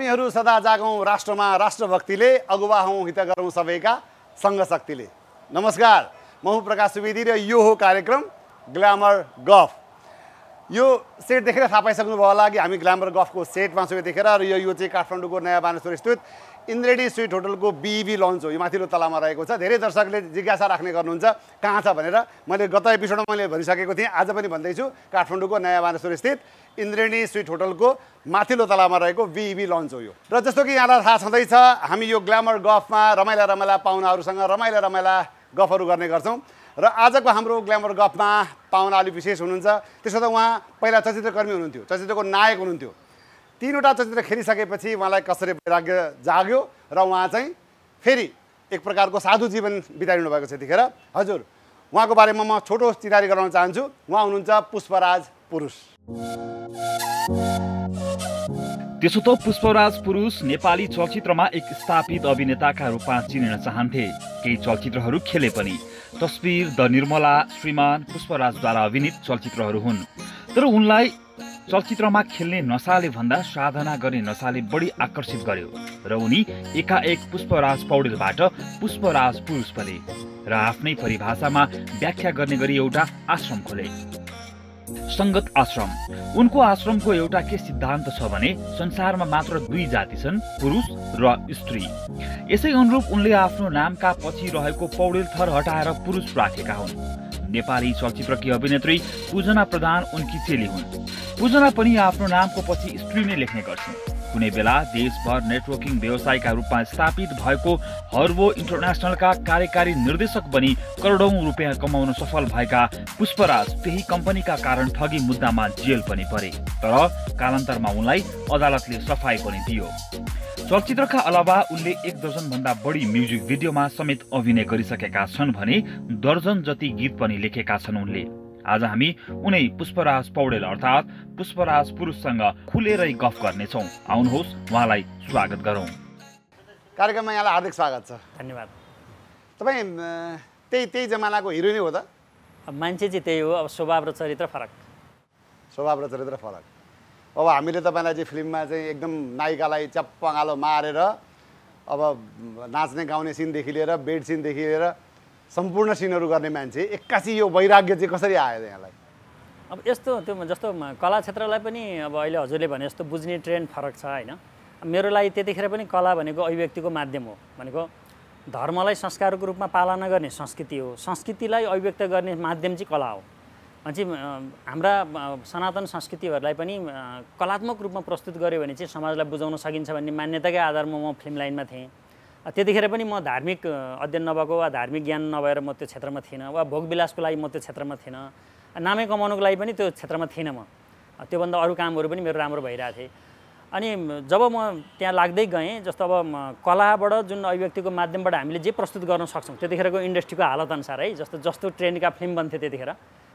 हामीहरू सदा जागौँ राष्ट्रमा राष्ट्रभक्तिले अगुवा हौँ हित गरौँ सबैका सङ्घ शक्तिले नमस्कार म प्रकाश सुवेदी र यो हो कार्यक्रम ग्ल्यामर गफ यो सेट देखेर थाहा पाइसक्नुभयो होला कि हामी ग्ल्यामर गफको सेटमा छौँ देखेर र यो चाहिँ काठमाडौँको नयाँ बानेश्वर स्थित इन्द्रेडी स्विट होटलको बिबी लन्च हो यो माथिल्लो तलामा रहेको छ धेरै दर्शकले जिज्ञासा राख्ने गर्नुहुन्छ कहाँ छ भनेर मैले गत एपिसोडमा मैले भनिसकेको थिएँ आज पनि भन्दैछु काठमाडौँको नयाँ बानेश्वर स्थित इन्द्रेणी स्विट होटलको माथिल्लो तलामा रहेको बिबी लन्च हो यो र जस्तो कि यहाँलाई थाहा छँदैछ हामी यो ग्ल्यामर गफमा रमाइला रमाइला पाहुनाहरूसँग रमाइला रमाइला गफहरू गर्ने गर्छौँ र आजको हाम्रो ग्ल्यामर गफमा पाहुना अलिक विशेष हुनुहुन्छ त्यसो त उहाँ पहिला चलचित्रकर्मी हुनुहुन्थ्यो चलचित्रको नायक हुनुहुन्थ्यो तिनवटा चलचित्र खेलिसकेपछि उहाँलाई कसरी वैराग्य जाग्यो र उहाँ चाहिँ फेरि एक प्रकारको साधु जीवन बिताइनु भएको छ यतिखेर हजुर उहाँको बारेमा म छोटो चिनारी गराउन चाहन्छु उहाँ हुनुहुन्छ पुष्पराज पुरुष त्यसो त पुष्पराज पुरुष नेपाली चलचित्रमा एक स्थापित अभिनेताका रूपमा चिनिन चाहन्थे केही चलचित्रहरू खेले पनि तस्विर द निर्मला श्रीमान पुष्पराजद्वारा अभिनीत चलचित्रहरू हुन् तर उनलाई चलचित्रमा खेल्ने नसाले भन्दा साधना गर्ने नसाले बढी आकर्षित गर्यो र उनी एकाएक पुष्पराज पौडेलबाट पुष्पराज पुरुष बने र आफ्नै परिभाषामा व्याख्या गर्ने गरी एउटा आश्रम खोले सङ्गत आश्रम उनको आश्रमको एउटा के सिद्धान्त छ भने संसारमा मात्र दुई जाति छन् पुरुष र स्त्री यसै अनुरूप उनले आफ्नो नामका पछि रहेको पौडेल थर हटाएर पुरुष राखेका हुन् नेपाली चलचित्रकी अभिनेत्री पूजना प्रधान उनकी चेली हुन् पूजना पनि आफ्नो नामको पछि स्त्री नै लेख्ने गर्छिन् कुनै बेला देशभर नेटवर्किङ व्यवसायका रूपमा स्थापित भएको हर्वो इन्टरनेसनलका कार्यकारी निर्देशक बनी करोडौँ रुपियाँ कमाउन सफल भएका पुष्पराज त्यही कम्पनीका कारण ठगी मुद्दामा जेल पनि परे तर कालान्तरमा उनलाई अदालतले सफाई पनि दियो चलचित्रका अलावा उनले एक दर्जन भन्दा बढी म्युजिक भिडियोमा समेत अभिनय गरिसकेका छन् भने दर्जन जति गीत पनि लेखेका छन् उनले आज हामी उनै पुष्पराज पौडेल अर्थात् पुष्पराज पुरुषसँग खुलेरै गफ गर्नेछौँ आउनुहोस् उहाँलाई स्वागत गरौँ कार्यक्रममा यहाँलाई हार्दिक स्वागत छ धन्यवाद तपाईँ त्यही त्यही जमानाको हिरो हो त मान्छे चाहिँ त्यही हो अब स्वभाव र चरित्र फरक स्वभाव र चरित्र फरक अब हामीले तपाईँलाई चाहिँ फिल्ममा चाहिँ एकदम नायिकालाई च्याप्पगालो मारेर अब नाच्ने गाउने सिनदेखि लिएर बेड सिनदेखि लिएर सम्पूर्ण सिनहरू गर्ने मान्छे एक्कासी यो वैराग्य चाहिँ कसरी आयो यहाँलाई अब यस्तो त्यो जस्तो कला क्षेत्रलाई पनि अब अहिले हजुरले भने जस्तो बुझ्ने ट्रेन्ड फरक छ होइन मेरो लागि त्यतिखेर पनि कला भनेको अभिव्यक्तिको माध्यम हो भनेको धर्मलाई संस्कारको रूपमा पालना गर्ने संस्कृति हो संस्कृतिलाई अभिव्यक्त गर्ने माध्यम चाहिँ कला हो चाहिँ हाम्रा सनातन संस्कृतिहरूलाई पनि कलात्मक रूपमा प्रस्तुत गऱ्यो भने चाहिँ समाजलाई बुझाउन सकिन्छ भन्ने मान्यताकै आधारमा म फिल्म लाइनमा थिएँ त्यतिखेर पनि म धार्मिक अध्ययन नभएको वा धार्मिक ज्ञान नभएर म त्यो क्षेत्रमा थिइनँ वा भोगविलासको लागि म त्यो क्षेत्रमा थिइनँ नामै कमाउनुको लागि पनि त्यो क्षेत्रमा थिइनँ म त्योभन्दा अरू कामहरू पनि मेरो राम्रो भइरहेको थिएँ अनि जब म त्यहाँ लाग्दै गएँ जस्तो अब कलाबाट जुन अभिव्यक्तिको माध्यमबाट हामीले जे प्रस्तुत गर्न सक्छौँ त्यतिखेरको इन्डस्ट्रीको हालत अनुसार है जस्तो जस्तो ट्रेन्डका फिल्म बन्थ्यो त्यतिखेर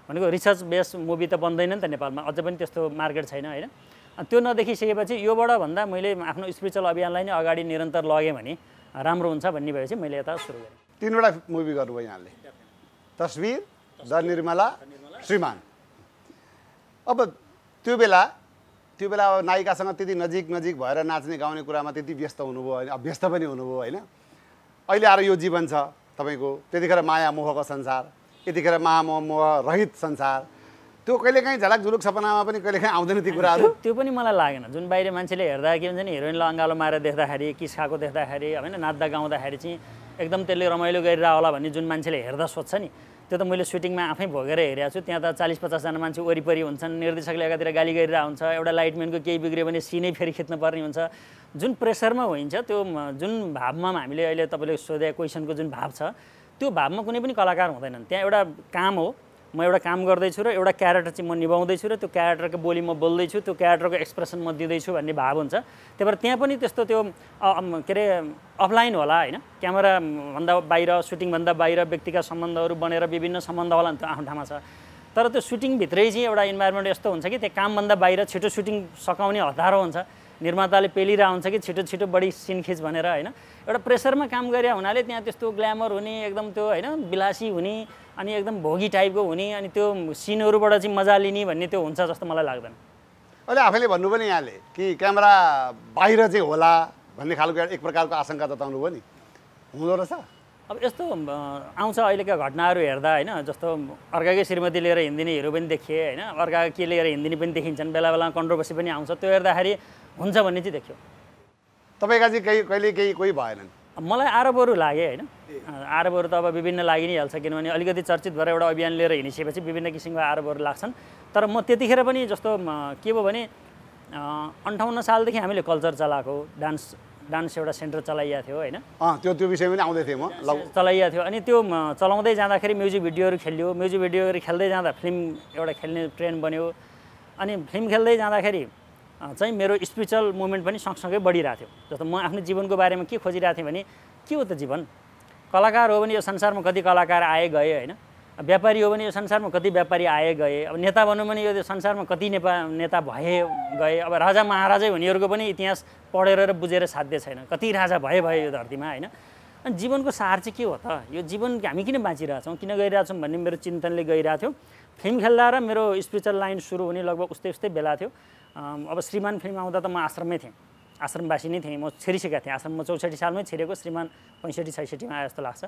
भनेको रिसर्च बेस मुभी त बन्दैन नि त नेपालमा अझै पनि त्यस्तो मार्केट छैन होइन त्यो नदेखिसकेपछि योबाट भन्दा मैले आफ्नो स्पिरिचुअल अभियानलाई नै अगाडि निरन्तर लगेँ भने राम्रो हुन्छ भन्ने भएपछि मैले यता सुरु गरेँ तिनवटा मुभी गर्नुभयो यहाँले तस्विर द निर्मला श्रीमान अब त्यो बेला त्यो बेला अब नायिकासँग त्यति नजिक नजिक भएर नाच्ने गाउने कुरामा त्यति व्यस्त हुनुभयो होइन अभ्यस्त पनि हुनुभयो होइन अहिले आएर यो जीवन छ तपाईँको त्यतिखेर माया मोहको संसार यतिखेर महामोह रहित संसार त्यो कहिलेकाहीँ झलक झुलुक सपनामा पनि कहिलेकाहीँ आउँदैन ती कुराहरू त्यो पनि मलाई लागेन जुन बाहिर मान्छेले हेर्दा के भन्छ नि हिरोइनलाई अँगालो मारेर देख्दाखेरि किस खाएको देख्दाखेरि होइन नाच्दा गाउँदाखेरि चाहिँ एकदम त्यसले रमाइलो गरिरह होला भन्ने जुन मान्छेले हेर्दा सोध्छ नि त्यो त मैले सुटिङमा आफै भोगेर हेरेको छु त्यहाँ त चालिस पचासजना मान्छे वरिपरि हुन्छन् निर्देशकले एकातिर गाली गरिरह हुन्छ एउटा लाइटम्यानको केही बिग्रियो भने सिनै फेरि खिच्नुपर्ने हुन्छ जुन प्रेसरमा होइन्छ त्यो जुन भावमा हामीले अहिले तपाईँले सोधेको क्वेसनको जुन भाव छ त्यो भावमा कुनै पनि कलाकार हुँदैनन् त्यहाँ एउटा काम हो म एउटा काम गर्दैछु र एउटा क्यारेक्टर चाहिँ म निभाउँदैछु र त्यो क्यारेक्टरको बोली म बोल्दैछु त्यो क्यारेक्टरको एक्सप्रेसन म दिँदैछु भन्ने भाव हुन्छ त्यही भएर त्यहाँ पनि त्यस्तो त्यो के अरे अफलाइन होला होइन क्यामेराभन्दा बाहिर सुटिङभन्दा बाहिर व्यक्तिका सम्बन्धहरू बनेर विभिन्न सम्बन्ध होला नि त्यो आफ्नो ठाउँमा छ तर त्यो सुटिङभित्रै चाहिँ एउटा इन्भाइरोमेन्ट यस्तो हुन्छ कि त्यो कामभन्दा बाहिर छिटो सुटिङ सकाउने हतारो हुन्छ निर्माताले पेलिरह हुन्छ कि छिटो छिटो बढी सिन खिच भनेर होइन एउटा प्रेसरमा काम गरे हुनाले त्यहाँ त्यस्तो ग्ल्यामर हुने एकदम त्यो होइन बिलासी हुने अनि एकदम भोगी टाइपको हुने अनि त्यो सिनहरूबाट चाहिँ मजा लिने भन्ने त्यो हुन्छ जस्तो मलाई लाग्दैन अहिले आफैले भन्नु पनि यहाँले कि क्यामेरा बाहिर चाहिँ होला भन्ने खालको एक प्रकारको आशङ्का जताउनु भयो नि हुँदो रहेछ अब यस्तो आउँछ अहिलेका घटनाहरू हेर्दा होइन जस्तो अर्काकै श्रीमती लिएर हिँडिदिने पनि देखिए होइन अर्का के लिएर हिँड्दिने पनि देखिन्छन् बेला बेलामा कन्ट्रोभर्सी पनि आउँछ त्यो हेर्दाखेरि हुन्छ भन्ने चाहिँ देख्यो तपाईँका चाहिँ केही कहिले केही कोही भएनन् मलाई आरोपहरू लागे होइन आरोपहरू त अब विभिन्न लागि नै हाल्छ किनभने अलिकति चर्चित भएर एउटा अभियान लिएर हिँडिसकेपछि विभिन्न किसिमको आरोपहरू लाग्छन् तर म त्यतिखेर पनि जस्तो के भयो भने अन्ठाउन्न सालदेखि हामीले कल्चर चलाएको डान्स डान्स एउटा सेन्टर चलाइएको थियो होइन त्यो त्यो विषय पनि आउँदै थियो म चलाइएको थियो अनि त्यो चलाउँदै जाँदाखेरि म्युजिक भिडियोहरू खेलियो म्युजिक भिडियोहरू खेल्दै जाँदा फिल्म एउटा खेल्ने ट्रेन बन्यो अनि फिल्म खेल्दै जाँदाखेरि चाहिँ मेरो स्पिरिचुअल मुभमेन्ट पनि सँगसँगै बढिरहेको थियो जस्तो म आफ्नो जीवनको बारेमा के खोजिरहेको थिएँ भने के हो त जीवन कलाकार हो भने यो संसारमा कति कलाकार आए गए होइन व्यापारी हो भने यो संसारमा कति व्यापारी आए गए अब नेता भनौँ भने यो संसारमा कति नेपा नेता भए गए अब राजा महाराजै हुनेहरूको पनि इतिहास पढेर र बुझेर साध्य छैन कति राजा भए भए यो धरतीमा होइन अनि जीवनको सार चाहिँ के हो त यो जीवन हामी किन बाँचिरहेछौँ किन गइरहेछौँ भन्ने मेरो चिन्तनले गइरहेको थियो फिल्म खेल्दा र मेरो स्पिरिचुअल लाइन सुरु हुने लगभग उस्तै उस्तै बेला थियो अब श्रीमान फिल्म आउँदा त म आश्रममै थिएँ आश्रमवासी नै थिएँ म छिरिसकेका थिएँ आश्रम म चौसठी सालमै छिरेको श्रीमान पैँसठी छैसठीमा आए जस्तो लाग्छ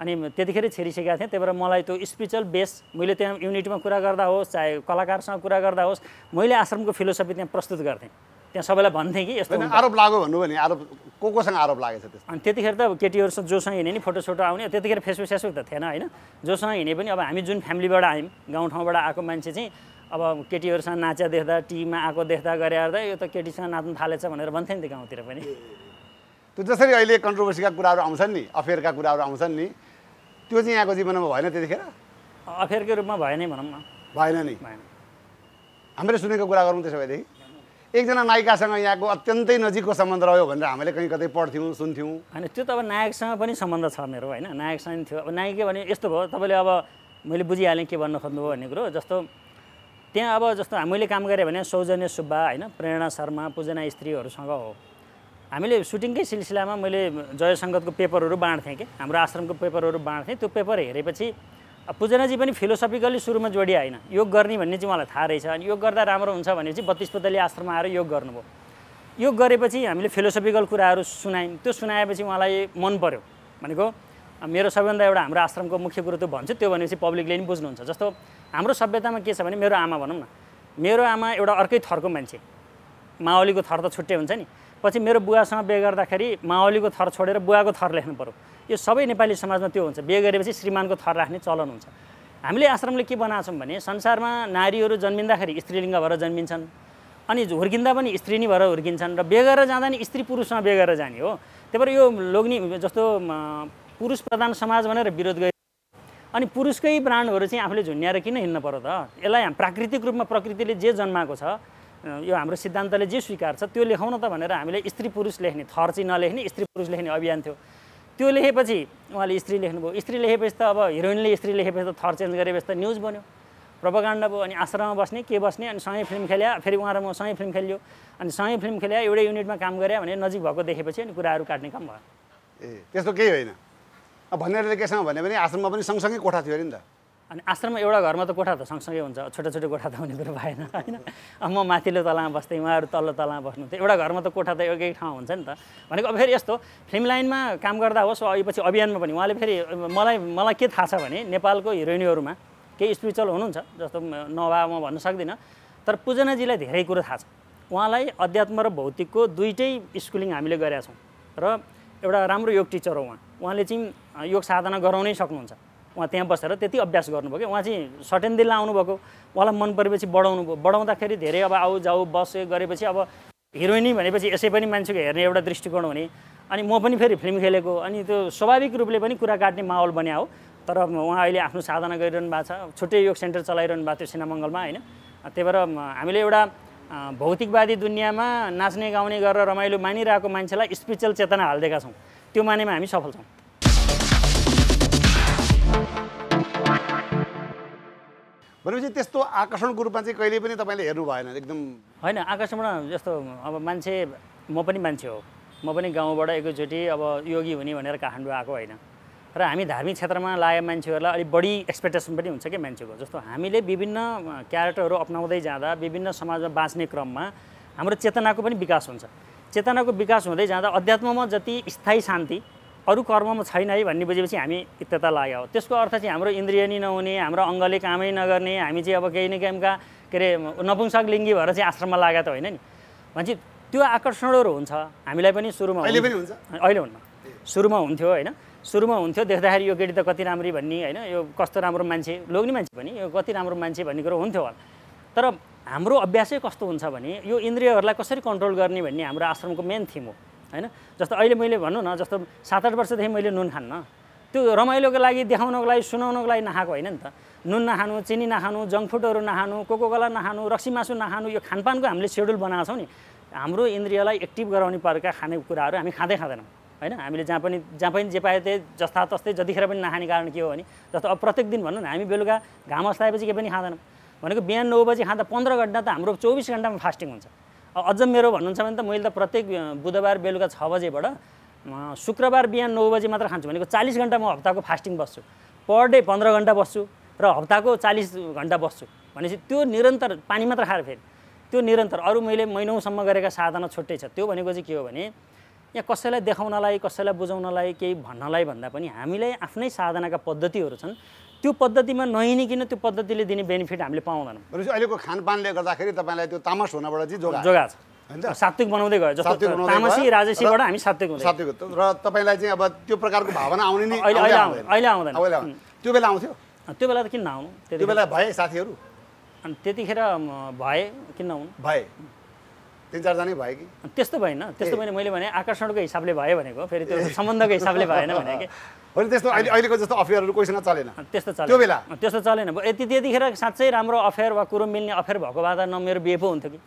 अनि त्यतिखेरै छिरिसकेका थिएँ त्यही भएर मलाई त्यो स्पिरिचुअल बेस मैले त्यहाँ युनिटमा कुरा गर्दा होस् चाहे कलाकारसँग कुरा गर्दा होस् मैले आश्रमको फिलोसफी त्यहाँ प्रस्तुत गर्थेँ त्यहाँ सबैलाई भन्थेँ कि यस्तो आरोप लाग्यो भन्नु भने आरोप को कोसँग आरोप लागेको छ अनि त्यतिखेर त केटीहरूसँग जोसँग हिँडे नि फोटोसोटो आउने त्यतिखेर फेसबुक सेसबुक त थिएन होइन जोसँग हिँडे पनि अब हामी जुन फ्यामिलीबाट आयौँ गाउँठाउँबाट आएको मान्छे चाहिँ अब केटीहरूसँग नाच्या देख्दा टिभीमा आएको देख्दा गरे यो त केटीसँग नाच्नु थालेछ भनेर भन्थ्यो नि त गाउँतिर पनि त्यो जसरी अहिले कन्ट्रोभर्सीका कुराहरू आउँछन् नि अफेयरका कुराहरू आउँछन् नि त्यो चाहिँ यहाँको जीवनमा भएन त्यतिखेर अफेयरकै रूपमा भएन नि भनौँ न भएन नि हामीले सुनेको कुरा गरौँ त्यसो भएदेखि एकजना नायिकासँग यहाँको अत्यन्तै नजिकको सम्बन्ध रह्यो भनेर हामीले कहीँ कतै पढ्थ्यौँ सुन्थ्यौँ होइन त्यो त अब नायकसँग पनि सम्बन्ध छ मेरो होइन नायकसँग पनि थियो अब नायकै भने यस्तो भयो तपाईँले अब मैले बुझिहालेँ के भन्न खोज्नुभयो भन्ने कुरो जस्तो त्यहाँ अब जस्तो मैले काम गरेँ भने सौजन्य सुब्बा होइन प्रेरणा शर्मा पूजना स्त्रीहरूसँग हो हामीले सुटिङकै सिलसिलामा मैले जय सङ्गतको पेपरहरू बाँड्थेँ कि हाम्रो आश्रमको पेपरहरू बाँड्थेँ त्यो पेपर हेरेपछि पूजनाजी पनि फिलोसफिकल्ली सुरुमा जोडिया होइन योग गर्ने भन्ने चाहिँ उहाँलाई थाहा रहेछ अनि योग गर्दा राम्रो हुन्छ भनेपछि बत्तिस पुतली आश्रममा आएर योग गर्नुभयो योग गरेपछि हामीले फिलोसफिकल कुराहरू सुनायौँ त्यो सुनाएपछि उहाँलाई मन पऱ्यो भनेको मेरो सबैभन्दा एउटा हाम्रो आश्रमको मुख्य कुरो त्यो भन्छु त्यो भनेपछि पब्लिकले पनि बुझ्नुहुन्छ जस्तो हाम्रो सभ्यतामा के छ भने मेरो आमा भनौँ न मेरो आमा एउटा अर्कै थरको मान्छे माओलीको थर त छुट्टै हुन्छ नि पछि मेरो बुवासँग बिहे गर्दाखेरि माओलीको थर छोडेर बुवाको थर लेख्नु पऱ्यो यो सबै नेपाली समाजमा त्यो हुन्छ बिहे गरेपछि श्रीमानको थर राख्ने चलन हुन्छ हामीले आश्रमले के बनाएछौँ भने संसारमा नारीहरू जन्मिँदाखेरि स्त्रीलिङ्ग भएर जन्मिन्छन् अनि हुर्किँदा पनि स्त्री नै भएर हुर्किन्छन् र बेगेर जाँदा नि स्त्री पुरुषमा बेगेर जाने हो त्यही भएर यो लोग्ने जस्तो पुरुष प्रधान समाज भनेर विरोध गरे अनि पुरुषकै ब्रान्डहरू चाहिँ आफूले झुन्याएर किन हिँड्नु पऱ्यो त यसलाई प्राकृतिक रूपमा प्रकृतिले जे जन्माएको छ यो हाम्रो सिद्धान्तले जे स्वीकार छ त्यो लेखाउन त भनेर हामीले स्त्री पुरुष लेख्ने थर चाहिँ नलेख्ने स्त्री पुरुष लेख्ने अभियान थियो त्यो लेखेपछि उहाँले स्त्री लेख्नुभयो स्त्री लेखेपछि त अब हिरोइनले स्त्री लेखेपछि त थर चेन्ज गरेपछि त न्युज बन्यो प्रभाकाण्ड भयो अनि आश्रममा बस्ने के बस्ने अनि सँगै फिल्म खेल्या फेरि उहाँ र म सँगै फिल्म खेलियो अनि सँगै फिल्म खेल्या एउटै युनिटमा काम गरे भने नजिक भएको देखेपछि अनि कुराहरू काट्ने काम भयो ए त्यस्तो केही होइन भनेर केसँग भने आश्रममा पनि सँगसँगै कोठा थियो अरे नि त अनि आश्रममा एउटा घरमा त कोठा त सँगसँगै हुन्छ छोटो छोटो कोठा त हुने कुरो भएन होइन म माथिल्लो तलामा बस्थेँ उहाँहरू तल्लो तलामा बस्नुहुन्थ्यो एउटा घरमा त कोठा त एकै ठाउँ हुन्छ नि त भनेको अब फेरि यस्तो फिल्म लाइनमा काम गर्दा होस् पछि अभियानमा पनि उहाँले फेरि मलाई मलाई के थाहा छ भने नेपालको हिरोइनहरूमा केही स्पिरिचुअल हुनुहुन्छ जस्तो नभए म भन्न सक्दिनँ तर पूजनाजीलाई धेरै कुरो थाहा छ उहाँलाई अध्यात्म र भौतिकको दुइटै स्कुलिङ हामीले गरेका छौँ र एउटा राम्रो योग टिचर हो उहाँ उहाँले चाहिँ योग साधना गराउनै सक्नुहुन्छ उहाँ त्यहाँ बसेर त्यति अभ्यास गर्नुभयो कि उहाँ चाहिँ सटेन दिल्ला आउनुभएको उहाँलाई मन परेपछि बढाउनु भयो बढाउँदाखेरि धेरै अब आऊ जाऊ बस गरेपछि अब हिरोइनी भनेपछि यसै पनि मान्छेको हेर्ने एउटा दृष्टिकोण हुने अनि म पनि फेरि फिल्म खेलेको अनि त्यो स्वाभाविक रूपले पनि कुरा काट्ने माहौल बन्या हो तर उहाँ अहिले आफ्नो साधना गरिरहनु भएको छ छुट्टै योग सेन्टर चलाइरहनु भएको थियो सिनामङ्गलमा होइन त्यही भएर हामीले एउटा भौतिकवादी दुनियाँमा नाच्ने गाउने गरेर रमाइलो मानिरहेको मान्छेलाई स्पिरिचुअल चेतना हालिदिएका छौँ त्यो मानेमा हामी सफल छौँ भनेपछि त्यस्तो आकर्षणको रूपमा चाहिँ कहिले पनि तपाईँले हेर्नु भएन एकदम होइन आकर्षण जस्तो अब मान्छे म पनि मान्छे हो म पनि गाउँबाट एकैचोटि अब योगी हुने भनेर काठमाडौँ आएको होइन र हामी धार्मिक क्षेत्रमा लागे मान्छेहरूलाई अलिक बढी एक्सपेक्टेसन पनि हुन्छ कि मान्छेको जस्तो हामीले विभिन्न क्यारेक्टरहरू अप्नाउँदै जाँदा विभिन्न समाजमा बाँच्ने क्रममा हाम्रो चेतनाको पनि विकास हुन्छ चेतनाको विकास हुँदै जाँदा अध्यात्ममा जति स्थायी शान्ति अरू कर्ममा छैन है भन्ने बुझेपछि हामी इत्यता लाग्यो त्यसको अर्थ चाहिँ हाम्रो इन्द्रिय नै नहुने हाम्रो अङ्गले कामै नगर्ने हामी चाहिँ अब केही न केहीका के अरे नपुंसक लिङ्गी भएर चाहिँ आश्रममा लागेको त होइन नि भनेपछि त्यो आकर्षणहरू हुन्छ हामीलाई पनि सुरुमा अहिले पनि हुन्छ अहिले हुन्न सुरुमा हुन्थ्यो होइन सुरुमा हुन्थ्यो देख्दाखेरि यो केटी त कति राम्री भन्ने होइन यो कस्तो राम्रो मान्छे लोग्ने मान्छे पनि यो कति राम्रो मान्छे भन्ने कुरो हुन्थ्यो होला तर हाम्रो अभ्यासै कस्तो हुन्छ भने यो इन्द्रियहरूलाई कसरी कन्ट्रोल गर्ने भन्ने हाम्रो आश्रमको मेन थिम हो होइन जस्तो अहिले मैले भन्नु न जस्तो सात आठ वर्षदेखि मैले नुन खान्न त्यो रमाइलोको लागि देखाउनको लागि सुनाउनको लागि नखाएको होइन नि त नुन नखानु चिनी नखानु जङ्क फुडहरू नखानु कोकोकला नखानु रक्सी मासु नखानु यो खानपानको हामीले सेड्युल बनाएको छौँ नि हाम्रो इन्द्रियलाई एक्टिभ गराउने परेका खानेकुराहरू हामी खाँदै खाँदैनौँ होइन हामीले जहाँ पनि जहाँ पनि जे पायो त्यही जस्ता तस्तै जतिखेर पनि नखाने कारण के हो भने जस्तो अब प्रत्येक दिन भनौँ न हामी बेलुका घाम अस्ताएपछि के पनि खाँदैनौँ भनेको बिहान नौ बजी खाँदा पन्ध्र घन्टा त हाम्रो चौबिस घन्टामा फास्टिङ हुन्छ अझ मेरो भन्नुहुन्छ भने त मैले त प्रत्येक बुधबार बेलुका छ बजेबाट शुक्रबार बिहान नौ बजी मात्र खान्छु भनेको चालिस घन्टा म हप्ताको फास्टिङ बस्छु पर डे पन्ध्र घन्टा बस्छु र हप्ताको चालिस घन्टा बस्छु भनेपछि त्यो निरन्तर पानी मात्र खाएर फेरि त्यो निरन्तर अरू मैले महिनौसम्म गरेका साधना छुट्टै छ त्यो भनेको चाहिँ के हो भने यहाँ कसैलाई देखाउनलाई कसैलाई बुझाउनलाई केही भन्नलाई भन्दा पनि हामीलाई आफ्नै साधनाका पद्धतिहरू छन् त्यो पद्धतिमा नहिनिकन त्यो पद्धतिले दिने बेनिफिट हामीले पाउँदैनौँ अहिलेको खानपानले गर्दाखेरि तपाईँलाई त्यो तामास हुनबाट चाहिँ जोगा जोगा छ सात्विक बनाउँदै गयो जस्तो तामसी राजेसीबाट हामी सात्विक हुन्छ सात्विक र तपाईँलाई चाहिँ अब त्यो प्रकारको भावना आउने नै अहिले अहिले आउँदैन त्यो बेला आउँथ्यो त्यो बेला त किन नआउनु त्यो बेला भए साथीहरू अनि त्यतिखेर भए किन नहुनु भए तिन चारजना भयो कि त्यस्तो भएन त्यस्तो भएन मैले भने आकर्षणको हिसाबले भयो भनेको फेरि त्यो सम्बन्धको हिसाबले भएन भने कि होइन त्यस्तो अहिले अहिलेको जस्तो अफेयरहरू कोहीसँग चलेन त्यस्तो चल्यो बेला त्यस्तो चलेन यति त्यतिखेर साँच्चै राम्रो अफेयर वा कुरो मिल्ने अफेयर भएको भए त न मेरो बिहे पो हुन्थ्यो कि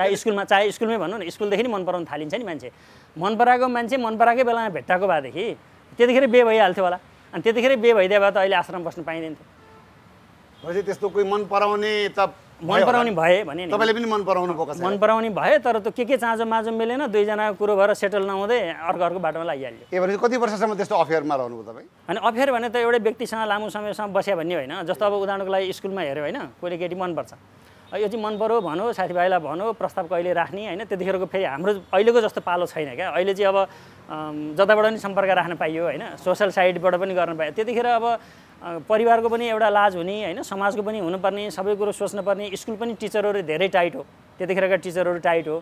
चाहे स्कुलमा चाहे स्कुलमै भनौँ न स्कुलदेखि नै मन पराउनु थालिन्छ नि मान्छे मन पराएको मान्छे मन पराएकै बेलामा भेट्टाएको भएदेखि त्यतिखेर बिहे भइहाल्थ्यो होला अनि त्यतिखेर बिहे भइदिए भए त अहिले आश्रम बस्नु पाइँदैन थियो त्यस्तो कोही मन पराउने त मन पराउने भए भने तपाईँले पनि मन पराउनु भएको मन पराउने भए तर त्यो के के चाँजो माझो मिलेन दुईजनाको कुरो भएर सेटल नहुँदै अर्को अर्को बाटोमा लागिहाल्यो ए भने कति वर्षसम्म त्यस्तो अफेयरमा रहनुभयो तपाईँ अनि अफेयर भने त एउटै व्यक्तिसँग लामो समयसम्म बस्यो भन्ने होइन जस्तो अब उदाहरणको लागि स्कुलमा हेऱ्यो होइन कोहीले केटी मनपर्छ यो चाहिँ मन पऱ्यो भनौँ साथीभाइलाई भनौँ प्रस्ताव कहिले राख्ने होइन त्यतिखेरको फेरि हाम्रो अहिलेको जस्तो पालो छैन क्या अहिले चाहिँ अब जताबाट पनि सम्पर्क राख्न पाइयो होइन सोसियल साइडबाट पनि गर्न पाइयो त्यतिखेर अब परिवारको पनि एउटा लाज हुने होइन समाजको पनि हुनुपर्ने सबै कुरो सोच्नुपर्ने स्कुल पनि टिचरहरू धेरै टाइट हो त्यतिखेरका टिचरहरू टाइट हो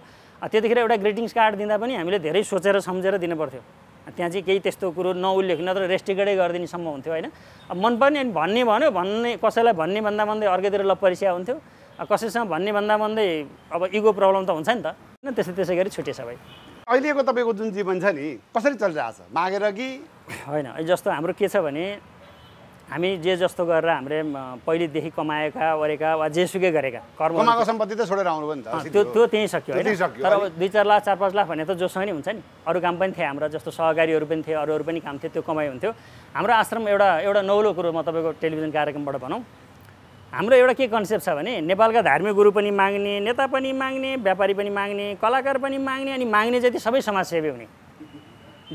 त्यतिखेर एउटा ग्रिटिङ्स कार्ड दिँदा पनि हामीले धेरै सोचेर सम्झेर दिनुपर्थ्यो त्यहाँ चाहिँ केही त्यस्तो कुरो नउल्लेख नत्र गरिदिने गरिदिनेसम्म हुन्थ्यो होइन अब मनपर्ने अनि भन्ने भन्यो भन्ने कसैलाई भन्ने भन्दा भन्दै अर्कैतिर ल हुन्थ्यो कसैसँग भन्ने भन्दा भन्दै अब इगो प्रब्लम त हुन्छ नि त होइन त्यसै त्यसै गरी छुट्यो सबै अहिलेको तपाईँको जुन जीवन छ नि कसरी चलिरहेको छ मागेर कि होइन जस्तो हाम्रो के छ भने हामी जे जस्तो गरेर हामीले पहिलेदेखि कमाएका ओरेका वा जेसुकै गरेका कर्म सम्पत्ति त छोडेर आउनु पनि त्यो त्यो त्यहीँ सक्यो होइन तर अब दुई चार लाख चार पाँच लाख भने त जोसँग नि हुन्छ नि अरू काम पनि थिए हाम्रो जस्तो सहकारीहरू पनि थिए अरूहरू पनि काम थियो त्यो कमाइ हुन्थ्यो हाम्रो आश्रम एउटा एउटा नौलो कुरो म तपाईँको टेलिभिजन कार्यक्रमबाट भनौँ हाम्रो एउटा के कन्सेप्ट छ भने नेपालका धार्मिक गुरु पनि माग्ने नेता पनि माग्ने व्यापारी पनि माग्ने कलाकार पनि माग्ने अनि माग्ने जति सबै समाजसेवी हुने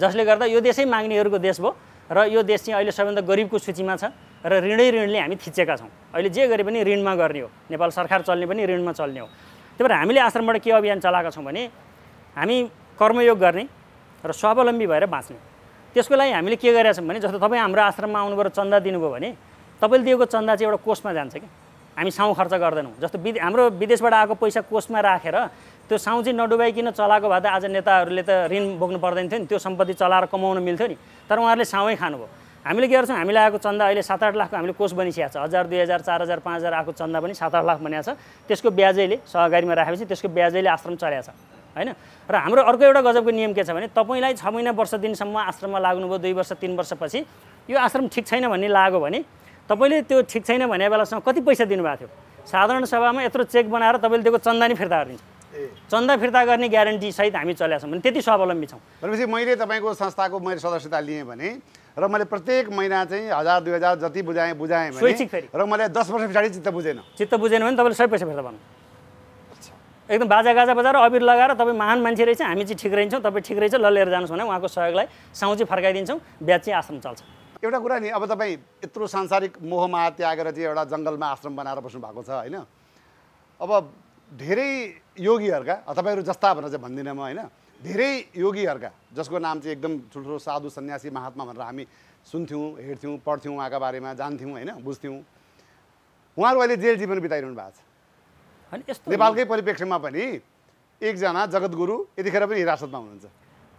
जसले गर्दा यो देशै माग्नेहरूको देश भयो र यो देश चाहिँ अहिले सबैभन्दा गरिबको सूचीमा छ र ऋणै ऋणले हामी थिचेका छौँ अहिले जे गरे पनि ऋणमा गर्ने हो नेपाल सरकार चल्ने पनि ऋणमा चल्ने हो त्यही भएर हामीले आश्रमबाट के अभियान चलाएका छौँ भने हामी कर्मयोग गर्ने र स्वावलम्बी भएर बाँच्ने त्यसको लागि हामीले के गरेका छौँ भने जस्तो तपाईँ हाम्रो आश्रममा आउनुभयो चन्दा दिनुभयो भने तपाईँले दिएको चन्दा चाहिँ एउटा कोषमा जान्छ कि हामी साउँ खर्च गर्दैनौँ जस्तो हाम्रो विदेशबाट आएको पैसा कोषमा राखेर त्यो साउँची नडुबाइकन चलाएको भए त आज नेताहरूले त ऋण बोक्नु पर्दैन थियो नि त्यो सम्पत्ति चलाएर कमाउनु मिल्थ्यो नि तर उहाँहरूले साउँै खानुभयो हामीले के गर्छौँ हामीले आएको चन्दा अहिले सात आठ लाखको हामीले कोष बनिसकेको छ हजार दुई हजार चार हजार पाँच हजार आएको चन्दा पनि सात आठ लाख बनाएको छ त्यसको ब्याजैले सहकारीमा राखेपछि त्यसको ब्याजैले आश्रम चढाएको छ होइन र हाम्रो अर्को एउटा गजबको नियम के छ भने तपाईँलाई छ महिना वर्ष दिनसम्म आश्रममा लाग्नुभयो दुई वर्ष तिन वर्षपछि यो आश्रम ठिक छैन भन्ने लाग्यो भने तपाईँले त्यो ठिक छैन भने बेलासम्म कति पैसा दिनुभएको थियो साधारण सभामा यत्रो चेक बनाएर तपाईँले दिएको चन्दा नै फिर्ता गरिदिन्छ चन्दा फिर्ता गर्ने ग्यारेन्टी सहित हामी छौँ भने त्यति स्वावलम्बी छौँ भनेपछि मैले तपाईँको संस्थाको मैले सदस्यता लिएँ भने र मैले प्रत्येक महिना चाहिँ हजार दुई हजार जति बुझाएँ बुझाएँ फेरि र मैले दस वर्ष पछाडि चित्त बुझेन चित्त बुझेन भने तपाईँले सबै पैसा फिर्ता पाउनु एकदम बाजा गाजा बजाएर अबिर लगाएर तपाईँ महान मान्छे रहेछ हामी चाहिँ ठिक रहन्छौँ तपाईँ ठिक रहेछ ल लिएर जानुहोस् भने उहाँको सहयोगलाई साउँ चाहिँ फर्काइदिन्छौँ ब्याज चाहिँ आश्रम चल्छ एउटा कुरा नि अब तपाईँ यत्रो सांसारिक मोहमा त्यागेर चाहिँ एउटा जङ्गलमा आश्रम बनाएर बस्नु भएको छ होइन अब धेरै योगीहरूका तपाईँहरू जस्ता भनेर चाहिँ भन्दिनँ म होइन धेरै योगीहरूका जसको नाम चाहिँ एकदम ठुल्ठुलो साधु सन्यासी महात्मा भनेर हामी सुन्थ्यौँ हेर्थ्यौँ पढ्थ्यौँ उहाँका बारेमा जान्थ्यौँ होइन बुझ्थ्यौँ उहाँहरू अहिले जेल जीवन बिताइरहनु भएको छ यस्तो नेपालकै परिप्रेक्ष्यमा पनि एकजना जगद्गुरु यतिखेर पनि हिरासतमा हुनुहुन्छ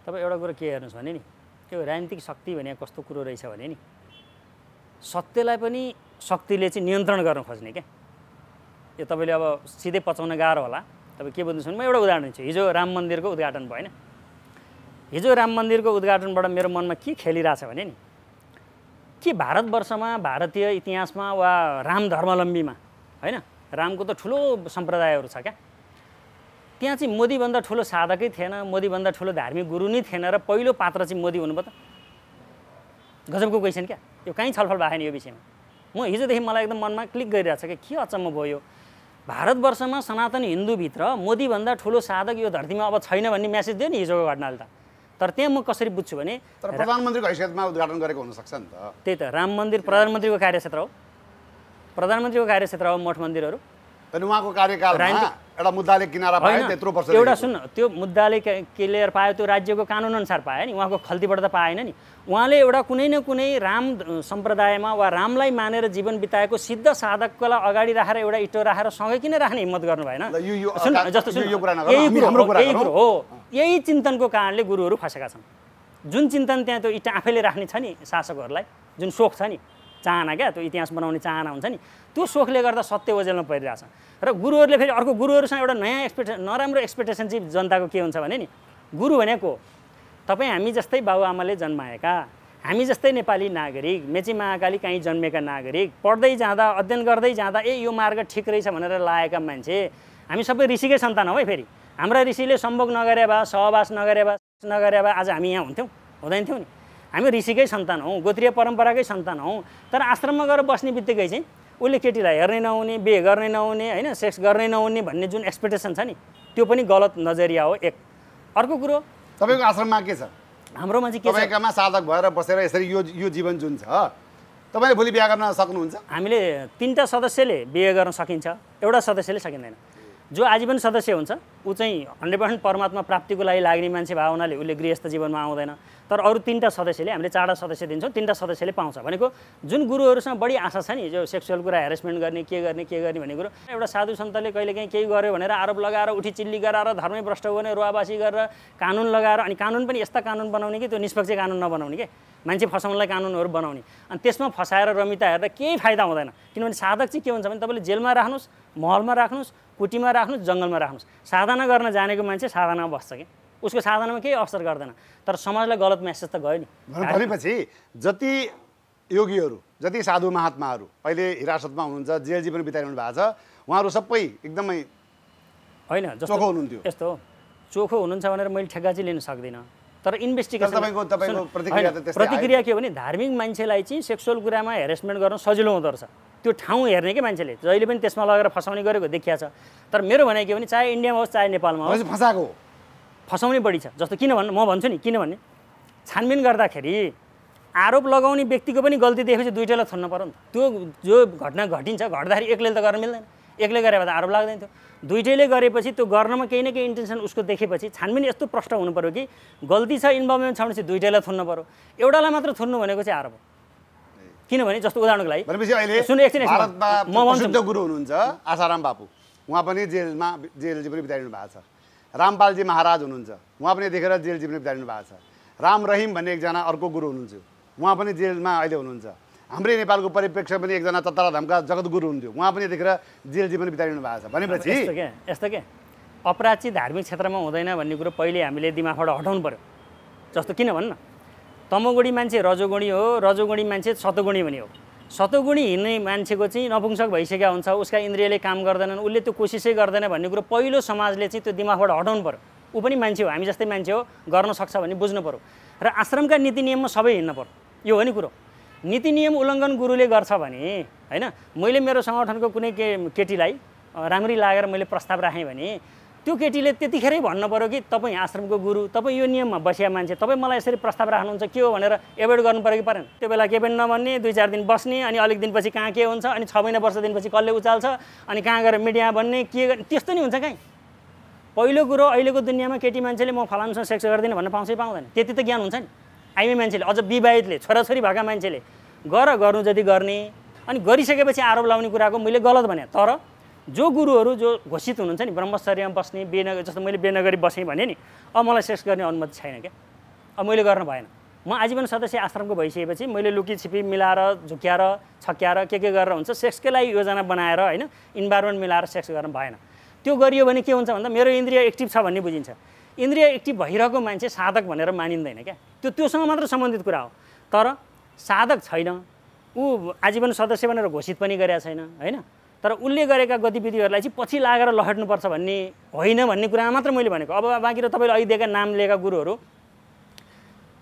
तपाईँ एउटा कुरो के हेर्नुहोस् भने नि त्यो राजनीतिक शक्ति भने कस्तो कुरो रहेछ भने नि सत्यलाई पनि शक्तिले चाहिँ नियन्त्रण गर्न खोज्ने क्या यो तपाईँले अब सिधै पचाउन गाह्रो होला तपाईँ के बुझ्नुहोस् भने म एउटा उदाहरण दिन्छु हिजो राम मन्दिरको उद्घाटन भयो होइन हिजो राम मन्दिरको उद्घाटनबाट मेरो मनमा के खेलिरहेछ भने नि के भारतवर्षमा भारतीय इतिहासमा वा राम धर्मावलम्बीमा होइन रामको त ठुलो सम्प्रदायहरू छ क्या त्यहाँ चाहिँ मोदीभन्दा ठुलो साधकै थिएन मोदीभन्दा ठुलो धार्मिक गुरु नै थिएन र पहिलो पात्र चाहिँ मोदी हुनुभयो त गजबको क्वेसन क्या यो कहीँ छलफल भएन यो विषयमा म हिजोदेखि मलाई एकदम मनमा क्लिक गरिरहेको छ कि के अचम्म भयो भारतवर्षमा सनातन हिन्दूभित्र मोदीभन्दा ठुलो साधक यो धरतीमा अब छैन भन्ने म्यासेज दियो नि हिजोको घटनाले त तर त्यहाँ म कसरी बुझ्छु भने प्रधानमन्त्रीको हैसियतमा उद्घाटन गरेको हुनसक्छ नि त त्यही त राम मन्दिर प्रधानमन्त्रीको कार्यक्षेत्र हो प्रधानमन्त्रीको कार्यक्षेत्र हो मठ मन्दिरहरू उहाँको कार्यकाल एउटा मुद्दाले किनारा पायो त्यत्रो वर्ष एउटा सुन त्यो मुद्दाले क्लियर पायो त्यो राज्यको कानुनअनुसार पायो नि उहाँको खल्तीबाट त पाएन नि उहाँले एउटा कुनै न कुनै राम सम्प्रदायमा वा रामलाई मानेर जीवन बिताएको सिद्ध साधकलाई अगाडि राखेर एउटा इटो राखेर सँगै किन राख्ने हिम्मत गर्नु भएन जस्तो यही कुरो हो यही चिन्तनको कारणले गुरुहरू फसेका छन् जुन चिन्तन त्यहाँ त्यो इटा आफैले राख्ने छ नि शासकहरूलाई जुन सोख छ नि चाहना क्या त्यो इतिहास बनाउने चाहना हुन्छ नि त्यो सोखले गर्दा सत्य ओजेलमा परिरहेछ र गुरुहरूले फेरि अर्को गुरुहरूसँग एउटा नयाँ एक्सपेक्टे नराम्रो एक्सपेक्टेसन चाहिँ जनताको के हुन्छ भने नि गुरु भनेको तपाईँ हामी जस्तै बाबुआमाले जन्माएका हामी जस्तै नेपाली नागरिक मेची महाकाली काहीँ जन्मेका नागरिक पढ्दै जाँदा अध्ययन गर्दै जाँदा ए यो मार्ग ठिक रहेछ भनेर लागेका मान्छे हामी सबै ऋषिकै सन्तान हौ है फेरि हाम्रा ऋषिले सम्भोग नगरे भए सहवास नगरे भए नगरे भए आज हामी यहाँ हुन्थ्यौँ हुँदैन थियौँ नि हामी ऋषिकै सन्तान हौँ गोत्रीय परम्पराकै सन्तान हौँ तर आश्रममा गएर बस्ने बित्तिकै चाहिँ उसले केटीलाई हेर्ने नहुने बिहे गर्ने नहुने होइन सेक्स गर्ने नहुने भन्ने जुन एक्सपेक्टेसन छ नि त्यो पनि गलत नजरिया हो एक अर्को कुरो तपाईँको आश्रममा के छ हाम्रोमा चाहिँ के तपाईँकामा साधक भएर बसेर यसरी यो यो जीवन जुन छ तपाईँले भोलि बिहा गर्न सक्नुहुन्छ हामीले तिनवटा सदस्यले बिहे गर्न सकिन्छ एउटा सदस्यले सकिँदैन जो आजीवन सदस्य हुन्छ ऊ चाहिँ हन्ड्रेड पर्सेन्ट परमात्मा प्राप्तिको लागि लाग्ने मान्छे भावनाले उसले गृहस्थ जीवनमा आउँदैन तर अरू तिनवटा सदस्यले हामीले चारवटा सदस्य दिन्छौँ तिनवटा सदस्यले पाउँछ भनेको जुन गुरुहरूसँग बढी आशा छ नि यो सेक्सुअल कुरा हेरेसमेन्ट गर्ने के गर्ने के गर्ने भन्ने कुरो एउटा साधु सन्तले कहिलेकाहीँ केही गर्यो भनेर आरोप लगाएर उठी चिल्ली गराएर धर्मै भ्रष्ट गर्ने रुवाबासी गरेर कानुन लगाएर अनि कानुन पनि यस्ता कानुन बनाउने कि त्यो निष्पक्ष कानुन नबनाउने के मान्छे फसाउनलाई कानुनहरू बनाउने अनि त्यसमा फसाएर रमिता हेर्दा केही फाइदा हुँदैन किनभने साधक चाहिँ के हुन्छ भने तपाईँले जेलमा राख्नुहोस् महलमा राख्नुहोस् कुटीमा राख्नुहोस् जङ्गलमा राख्नुहोस् साधना गर्न जानेको मान्छे साधनामा बस्छ कि उसको साधनमा केही असर गर्दैन तर समाजलाई गलत म्यासेज त गयो नि भनेपछि जति योगीहरू जति साधु महात्माहरू अहिले हिरासतमा हुनुहुन्छ जेल जीवन बिताइरहनु भएको छ उहाँहरू सबै एकदमै होइन चोखो हुनुहुन्थ्यो यस्तो चोखो हुनुहुन्छ भनेर मैले ठेक्का चाहिँ लिन सक्दिनँ तर इन्भेस्टिगेसन प्रतिक्रिया के हो भने धार्मिक मान्छेलाई चाहिँ सेक्सुअल कुरामा हेरेसमेन्ट गर्न सजिलो हुँदो रहेछ त्यो ठाउँ हेर्ने कि मान्छेले जहिले पनि त्यसमा लगेर फसाउने गरेको देखिया छ तर मेरो भनाइ के भने चाहे इन्डियामा होस् चाहे नेपालमा होस् फसाएको फसाउने बढी छ जस्तो किन भन्नु म भन्छु नि किनभने छानबिन गर्दाखेरि आरोप लगाउने व्यक्तिको पनि गल्ती देखेपछि दुइटैलाई थुन्न पऱ्यो नि त्यो जो घटना घटिन्छ घट्दाखेरि एक्लैले त गर्न मिल्दैन एक्लै गरे भए त आरोप लाग्दैन थियो दुइटैले गरेपछि त्यो गर्नमा केही न केही इन्टेन्सन उसको देखेपछि छानबिन यस्तो प्रष्ट हुनु पऱ्यो कि गल्ती छ इन्भल्भमेन्ट छ भने चाहिँ दुइटैलाई थुन्नु पऱ्यो एउटालाई मात्र थुन्नु भनेको चाहिँ आरोप किनभने जस्तो उदाहरणको लागि सुन एकछिन म गुरु हुनुहुन्छ आसाराम बापु उहाँ पनि जेलमा जेल पनि बिताइनु भएको छ रामपालजी महाराज हुनुहुन्छ उहाँ पनि देखेर जेल जीवन बिताइनु भएको छ राम रहिम भन्ने एकजना अर्को गुरु हुनुहुन्थ्यो उहाँ पनि जेलमा अहिले हुनुहुन्छ हाम्रै नेपालको परिप्रेक्ष्य पनि एकजना जगत गुरु हुनुहुन्थ्यो उहाँ पनि देखेर जेल जीवन बिताइनु भएको छ भनेपछि यस्तो के चाहिँ धार्मिक क्षेत्रमा हुँदैन भन्ने कुरो पहिले हामीले दिमागबाट हटाउनु पऱ्यो जस्तो किन भन्न तमोगुणी मान्छे रजोगुणी हो रजोगुणी मान्छे सतोगुणी पनि हो सतोगुणी हिँड्ने मान्छेको चाहिँ नपुंसक भइसकेका हुन्छ उसका इन्द्रियले काम गर्दैनन् उसले त्यो कोसिसै गर्दैन भन्ने कुरो पहिलो समाजले चाहिँ त्यो दिमागबाट हटाउनु पऱ्यो ऊ पनि मान्छे हो हामी जस्तै मान्छे हो गर्न सक्छ भन्ने बुझ्नु पऱ्यो र आश्रमका नीति नियममा सबै हिँड्नु पर्यो यो हो नि कुरो नीति नियम उल्लङ्घन गुरुले गर्छ भने होइन मैले मेरो सङ्गठनको कुनै के केटीलाई राम्ररी लागेर मैले प्रस्ताव राखेँ भने त्यो केटीले त्यतिखेरै भन्नु पऱ्यो कि तपाईँ आश्रमको गुरु तपाईँ यो नियममा बसिया मान्छे तपाईँ मलाई यसरी प्रस्ताव राख्नुहुन्छ के हो भनेर एभोइड गर्नु पऱ्यो कि परेन त्यो बेला केही पनि नभन्ने दुई चार दिन बस्ने अनि अलिक दिनपछि कहाँ के हुन्छ अनि छ महिना वर्ष दिनपछि कसले उचाल्छ अनि कहाँ गएर मिडिया भन्ने के गर्ने त्यस्तो नि हुन्छ कहीँ पहिलो कुरो अहिलेको दुनियाँमा केटी मान्छेले म फलानुसँग सेक्स गरिदिनँ भन्न पाउँछै पाउँदैन त्यति त ज्ञान हुन्छ नि आइमी मान्छेले अझ विवाहितले छोराछोरी भएका मान्छेले गर गर्नु जति गर्ने अनि गरिसकेपछि आरोप लाउने कुराको मैले गलत भने तर जो गुरुहरू जो घोषित हुनुहुन्छ नि ब्रह्मचर्यमा बस्ने बेनगर जस्तो मैले बेनगरी बसेँ भने नि अब मलाई सेक्स गर्ने अनुमति छैन क्या अब मैले गर्न भएन म आजीवन सदस्य आश्रमको भइसकेपछि मैले लुकी छिपी मिलाएर झुक्याएर छक्याएर के के गरेर हुन्छ सेक्सकै लागि योजना बनाएर होइन इन्भाइरोमेन्ट मिलाएर सेक्स गर्न भएन त्यो गरियो भने के हुन्छ भन्दा मेरो इन्द्रिय एक्टिभ छ भन्ने बुझिन्छ इन्द्रिय एक्टिभ भइरहेको मान्छे साधक भनेर मानिँदैन क्या त्यो त्योसँग मात्र सम्बन्धित कुरा हो तर साधक छैन ऊ आजीवन सदस्य भनेर घोषित पनि गरेका छैन होइन तर उसले गरेका गतिविधिहरूलाई चाहिँ पछि लागेर लहट्नुपर्छ भन्ने होइन भन्ने कुरामा मात्र मैले भनेको अब बाँकी र तपाईँले अहिले दिएका नाम लिएका गुरुहरू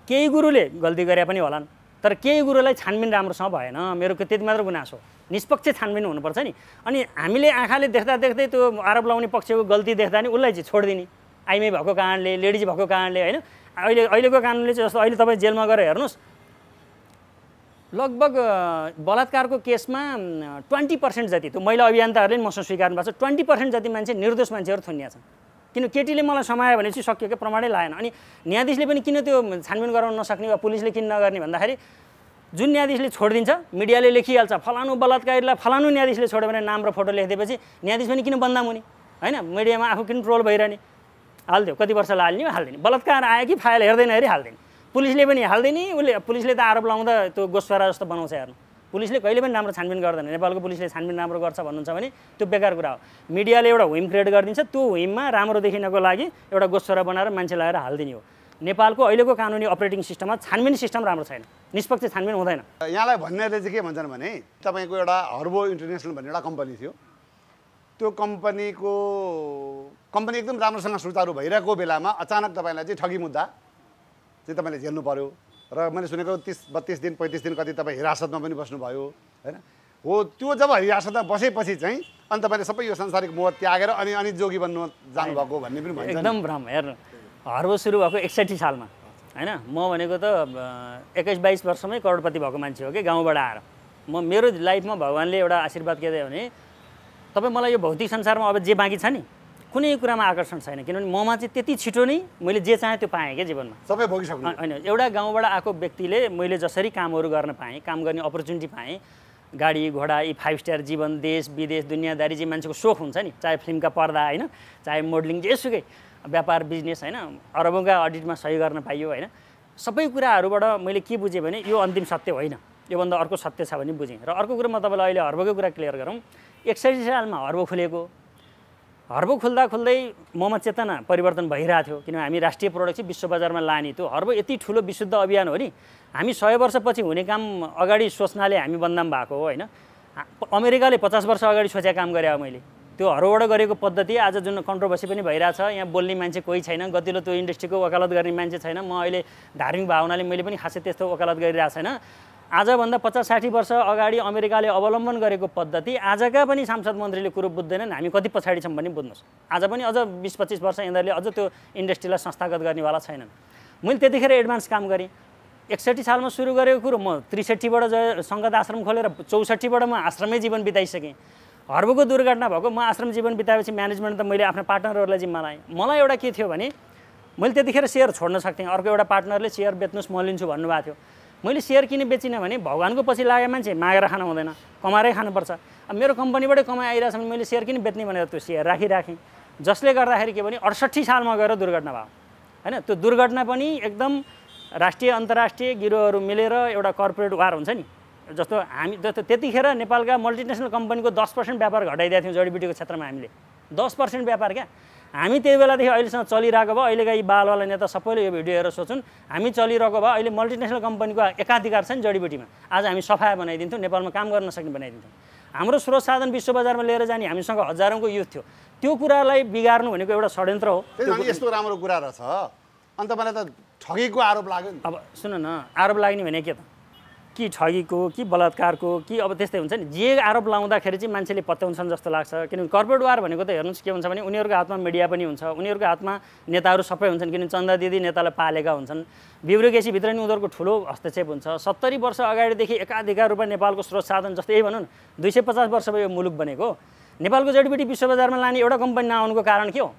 केही गुरुले गल्ती गरे पनि होलान् तर केही गुरुलाई छानबिन राम्रोसँग भएन मेरो त्यति मात्र गुनासो निष्पक्ष छानबिन हुनुपर्छ नि अनि हामीले आँखाले देख्दा देख्दै त्यो आरोप लाउने पक्षको गल्ती देख्दा नि उसलाई चाहिँ छोडिदिने आइमाई भएको कारणले लेडिज भएको कारणले होइन अहिले अहिलेको कारणले चाहिँ जस्तो अहिले तपाईँ जेलमा गएर हेर्नुहोस् लगभग बलात्कारको केसमा ट्वेन्टी पर्सेन्ट जति त्यो महिला अभियन्ताहरूले पनि मसँग स्वीकार्नु भएको छ ट्वेन्टी पर्सेन्ट जति मान्छे निर्दोष मान्छेहरू थुनिया छन् किन केटीले मलाई समायो भने चाहिँ सकियो कि प्रमाणै लाएन अनि न्यायाधीशले पनि किन त्यो छानबिन गराउन नसक्ने वा पुलिसले किन नगर्ने भन्दाखेरि जुन न्यायाधीशले छोडिदिन्छ मिडियाले लेखिहाल्छ फलानु बलात्कारीलाई फलानु न्यायाधीशले छोड्यो भने नाम र फोटो लेखिदिएपछि न्यायाधीश पनि किन बन्दा हुने होइन मिडियामा आफू किन ट्रोल भइरहने हालिदियो कति वर्ष लाल्ने हालिदिने बलात्कार आयो कि फाइल हेर्दैन हेरी हालिदिने पुलिसले पनि हाल्दैन उसले पुलिसले त आरोप लगाउँदा त्यो गोस्वारा जस्तो बनाउँछ हेर्नु पुलिसले कहिले पनि राम्रो छानबिन गर्दैन नेपालको पुलिसले छानबिन राम्रो गर्छ भन्नुहुन्छ भने त्यो बेकार कुरा हो मिडियाले एउटा हुइम क्रिएट गरिदिन्छ त्यो हुममा राम्रो देखिनको लागि एउटा गोस्वारा बनाएर मान्छे लगाएर हालिदिने हो नेपालको अहिलेको कानुनी अपरेटिङ सिस्टममा छानबिन सिस्टम राम्रो छैन निष्पक्ष छानबिन हुँदैन यहाँलाई भन्नेले चाहिँ के भन्छन् भने तपाईँको एउटा हर्बो इन्टरनेसनल भन्ने एउटा कम्पनी थियो त्यो कम्पनीको कम्पनी एकदम राम्रोसँग सुचारू भइरहेको बेलामा अचानक तपाईँलाई चाहिँ ठगी मुद्दा चाहिँ तपाईँले झेल्नु पऱ्यो र मैले सुनेको तिस बत्तिस दिन पैँतिस दिन कति तपाईँ हिरासतमा पनि बस्नुभयो होइन हो त्यो जब हिरासतमा बसेपछि चाहिँ अनि तपाईँले सबै यो संसारिक मोह त्यागेर अनि अनि जोगी बन्नु जानुभएको भन्ने पनि भन्छ एकदम भ्रम हेर्नु हर्व सुरु भएको एकसठी सालमा होइन म भनेको त एक्काइस बाइस वर्षमै करोडपति भएको मान्छे हो कि गाउँबाट आएर म मेरो लाइफमा भगवान्ले एउटा आशीर्वाद के दियो भने तपाईँ मलाई यो भौतिक संसारमा अब जे बाँकी छ नि कुनै कुरामा आकर्षण छैन किनभने ममा चाहिँ त्यति छिटो नै मैले जे चाहेँ त्यो पाएँ क्या जीवनमा सबै भोगिसक्नु होइन एउटा गाउँबाट आएको व्यक्तिले मैले जसरी कामहरू गर्न पाएँ काम गर्ने अपर्च्युनिटी पाएँ गाडी घोडा यी फाइभ स्टार जीवन देश विदेश दुनियाँदारी जे मान्छेको सोख हुन्छ नि चाहे फिल्मका पर्दा होइन चाहे मोडलिङ जेसुकै व्यापार बिजनेस होइन अरबौँका अडिटमा सही गर्न पाइयो होइन सबै कुराहरूबाट मैले के बुझेँ भने यो अन्तिम सत्य होइन योभन्दा अर्को सत्य छ भने बुझेँ र अर्को कुरो म तपाईँलाई अहिले हर्बकै कुरा क्लियर गरौँ एकसठी सालमा हर्ब खुलेको हर्ब खुल्दा खुल्दै ममा चेतना परिवर्तन भइरहेको थियो किनभने हामी राष्ट्रिय प्रडक्ट चाहिँ विश्व बजारमा लाने त्यो हर्ब यति ठुलो विशुद्ध अभियान हो नि हामी सय वर्षपछि हुने काम अगाडि सोच्नाले हामी बन्दाम भएको हो होइन अमेरिकाले पचास वर्ष अगाडि सोचेको काम गरेँ मैले त्यो हर्बोबाट गरेको पद्धति आज जुन कन्ट्रोभर्सी पनि भइरहेछ यहाँ बोल्ने मान्छे कोही छैन गतिलो त्यो इन्डस्ट्रीको वकालत गर्ने मान्छे छैन म अहिले धार्मिक भावनाले मैले पनि खासै त्यस्तो वकालत गरिरहेको छैन आजभन्दा पचास साठी वर्ष अगाडि अमेरिकाले अवलम्बन गरेको पद्धति आजका पनि सांसद मन्त्रीले कुरो बुझ्दैनन् हामी कति पछाडि छौँ भने बुझ्नुहोस् आज पनि अझ बिस पच्चिस वर्ष यिनीहरूले अझ त्यो इन्डस्ट्रीलाई संस्थागत गर्नेवाला छैनन् मैले त्यतिखेर एडभान्स काम गरेँ एकसठी सालमा सुरु गरेको कुरो म त्रिसठीबाट ज सङ्गत आश्रम खोलेर चौसठीबाट म आश्रमै जीवन बिताइसकेँ हर्बको दुर्घटना भएको म आश्रम जीवन बिताएपछि म्यानेजमेन्ट त मैले आफ्नो पार्टनरहरूलाई जिम्मा लाएँ मलाई एउटा के थियो भने मैले त्यतिखेर सेयर छोड्न सक्थेँ अर्को एउटा पार्टनरले सेयर बेच्नुहोस् म लिन्छु भन्नुभएको थियो मैले सेयर किन बेचिनँ भने भगवान्को पछि लागे मान्छे मागेर खानु हुँदैन कमाएरै खानुपर्छ अब मेरो कम्पनीबाटै कमाइ आइरहेछ भने मैले सेयर किन बेच्ने भनेर त्यो सेयर राखिराखेँ जसले गर्दाखेरि के भने अडसट्ठी सालमा गएर दुर्घटना भयो होइन त्यो दुर्घटना पनि एकदम राष्ट्रिय अन्तर्राष्ट्रिय गिरोहरू मिलेर एउटा कर्पोरेट वार हुन्छ नि जस्तो हामी जस्तो त्यतिखेर नेपालका मल्टिनेसनल कम्पनीको दस पर्सेन्ट व्यापार घटाइदिएको थियौँ जडीबुटीको क्षेत्रमा हामीले दस पर्सेन्ट व्यापार क्या हामी त्यही बेलादेखि अहिलेसम्म चलिरहेको भयो अहिलेका यी बालवाला नेता सबैले यो भिडियो हेरेर सोच्छन् हामी चलिरहेको भयो अहिले मल्टिनेसनल कम्पनीको एकाधिकार छ नि जडीबुटीमा आज हामी सफाया बनाइदिन्थ्यौँ नेपालमा काम गर्न सक्ने बनाइदिन्थ्यौँ हाम्रो स्रोत साधन विश्व बजारमा लिएर जाने हामीसँग हजारौँको युथ थियो त्यो कुरालाई बिगार्नु भनेको एउटा षड्यन्त्र हो यस्तो राम्रो कुरा रहेछ अन्त मलाई त ठगेको आरोप लाग्यो अब सुन न आरोप लाग्ने भने के त कि ठगीको कि बलात्कारको कि अब त्यस्तै हुन्छ नि जे आरोप लाउँदाखेरि चाहिँ मान्छेले पत्याउँछन् जस्तो लाग्छ किनभने कर्पोरेट वार भनेको त हेर्नुहोस् के हुन्छ भने उनीहरूको हातमा मिडिया पनि हुन्छ उनीहरूको हातमा नेताहरू सबै हुन्छन् किनभने चन्दा दिदी नेतालाई पालेका हुन्छन् बिब्रुकेसीभित्र नि उनीहरूको ठुलो हस्तक्षेप हुन्छ सत्तरी वर्ष अगाडिदेखि एकाधिकार रूपमा नेपालको स्रोत साधन जस्तै यही भनौँ न दुई सय पचास वर्षमा यो मुलुक बनेको नेपालको जडीबुटी विश्व बजारमा लाने एउटा कम्पनी नआउनुको कारण के हो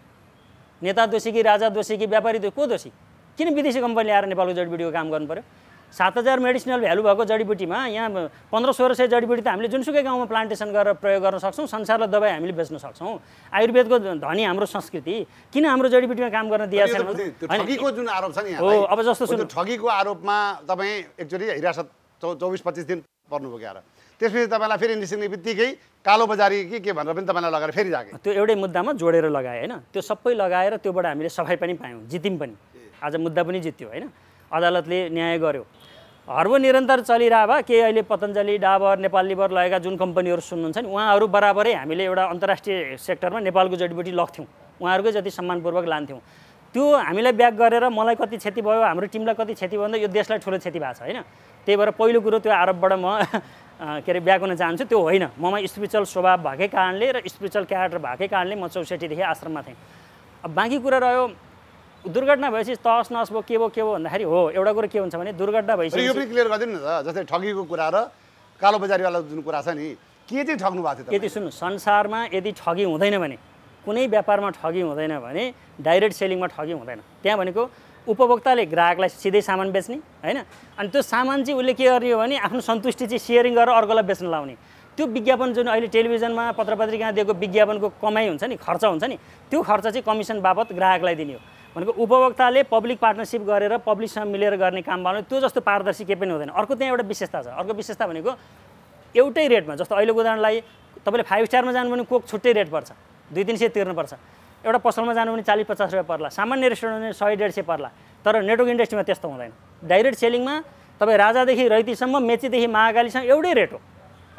नेता दोषी कि राजा दोषी कि व्यापारी को दोषी किन विदेशी कम्पनी आएर नेपालको जडीबुटीको काम गर्नु पऱ्यो सात हजार मेडिसिनल भ्यालु भएको जडीबुटीमा यहाँ पन्ध्र सोह्र सय जडीबुटी त हामीले जुनसुकै गाउँमा प्लान्टेसन गरेर प्रयोग गर्न सक्छौँ संसारलाई दबाई हामीले बेच्न सक्छौँ आयुर्वेदको धनी हाम्रो संस्कृति किन हाम्रो जडीबुटीमा काम गर्न दिएको छैन जुन आरोप छ नि हो अब जस्तो सुन्नु ठगीको आरोपमा तपाईँ एकचोटि हिरासत चौ चौबिस पच्चिस दिन पर्नुभयो क्या त्यसपछि तपाईँलाई फेरि निस्किने बित्तिकै कालो बजारी कि के भनेर पनि तपाईँलाई लगाएर फेरि जाग्यो त्यो एउटै मुद्दामा जोडेर लगाएँ होइन त्यो सबै लगाएर त्योबाट हामीले सफाइ पनि पायौँ जित्यौँ पनि आज मुद्दा पनि जित्यो होइन अदालतले न्याय गर्यो हर्ब निरन्तर चलिरह भए केही अहिले पतञ्जली डाबर नेपाल लिभर लगाएका जुन कम्पनीहरू सुन्नुहुन्छ नि उहाँहरू बराबरै हामीले एउटा अन्तर्राष्ट्रिय सेक्टरमा नेपालको जडीबुटी लग्थ्यौँ उहाँहरूकै जति सम्मानपूर्वक लान्थ्यौँ त्यो हामीलाई ब्याक गरेर मलाई कति क्षति भयो हाम्रो टिमलाई कति क्षति भयो भन्दा यो देशलाई ठुलो क्षति भएको छ होइन त्यही भएर पहिलो कुरो त्यो आरोपबाट म के अरे ब्याक हुन चाहन्छु त्यो होइन ममा स्पिरिचुअल स्वभाव भएकै कारणले र स्पिरिचुअल क्यारेक्टर भएकै कारणले म चौसठीदेखि आश्रममा थिएँ अब बाँकी कुरा रह्यो दुर्घटना भएपछि तस नस भयो के भयो के भयो भन्दाखेरि हो एउटा कुरो के हुन्छ भने दुर्घटना भएपछि यो पनि क्लियर गरिदिनु न त जस्तै ठगीको कुरा र कालो बजारीवाला जुन कुरा छ नि के चाहिँ ठग्नु भएको थियो यदि सुन्नु संसारमा यदि ठगी हुँदैन भने कुनै व्यापारमा ठगी हुँदैन भने डाइरेक्ट सेलिङमा ठगी हुँदैन त्यहाँ भनेको उपभोक्ताले ग्राहकलाई सिधै सामान बेच्ने होइन अनि त्यो सामान चाहिँ उसले के गर्ने हो भने आफ्नो सन्तुष्टि चाहिँ सेयरिङ गरेर अर्कोलाई बेच्न लाउने त्यो विज्ञापन जुन अहिले टेलिभिजनमा पत्र पत्रिकामा दिएको विज्ञापनको कमाइ हुन्छ नि खर्च हुन्छ नि त्यो खर्च चाहिँ कमिसन बापत ग्राहकलाई दिने हो भनेको उपभोक्ताले पब्लिक पार्टनरसिप गरेर पब्लिकसँग मिलेर गर्ने काम भन्नु त्यो जस्तो पारदर्शी केही पनि हुँदैन अर्को त्यहाँ एउटा विशेषता छ अर्को विशेषता भनेको एउटै रेटमा जस्तो अहिलेको उदाहरणलाई तपाईँले फाइभ स्टारमा जानु भने कोक छुट्टै रेट पर्छ दुई तिन सय तिर्नुपर्छ एउटा पसलमा जानु भने चालिस पचास रुपियाँ पर्ला सामान्य रेस्टुरेन्ट भने सय डेढ सय पर्ला तर नेटवर्क इन्डस्ट्रीमा त्यस्तो हुँदैन डाइरेक्ट सेलिङमा तपाईँ राजादेखि रैतीसम्म मेचीदेखि महाकालीसम्म एउटै रेट हो